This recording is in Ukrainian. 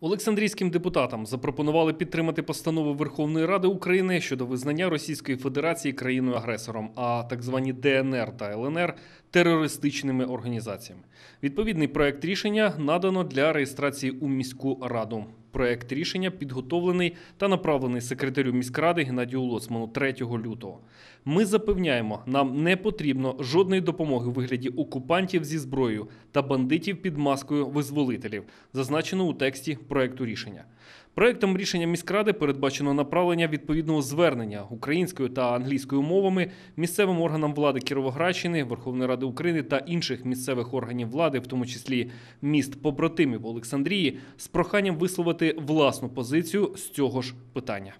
Олександрійським депутатам запропонували підтримати постанову Верховної Ради України щодо визнання Російської Федерації країною-агресором, а так звані ДНР та ЛНР терористичними організаціями. Відповідний проект рішення надано для реєстрації у міську раду. Проект рішення підготовлений та направлений секретарю міськради Геннадію Лоцману 3 лютого. Ми запевняємо, нам не потрібно жодної допомоги у вигляді окупантів зі зброєю та бандитів під маскою визволителів, зазначено у тексті проекту рішення. Проектом рішення міськради передбачено направлення відповідного звернення українською та англійською мовами місцевим органам влади Кіровоградщини, Верховної Ради України та інших місцевих органів влади, в тому числі міст побратимів Олександрії, з проханням висловити власну позицію з цього ж питання.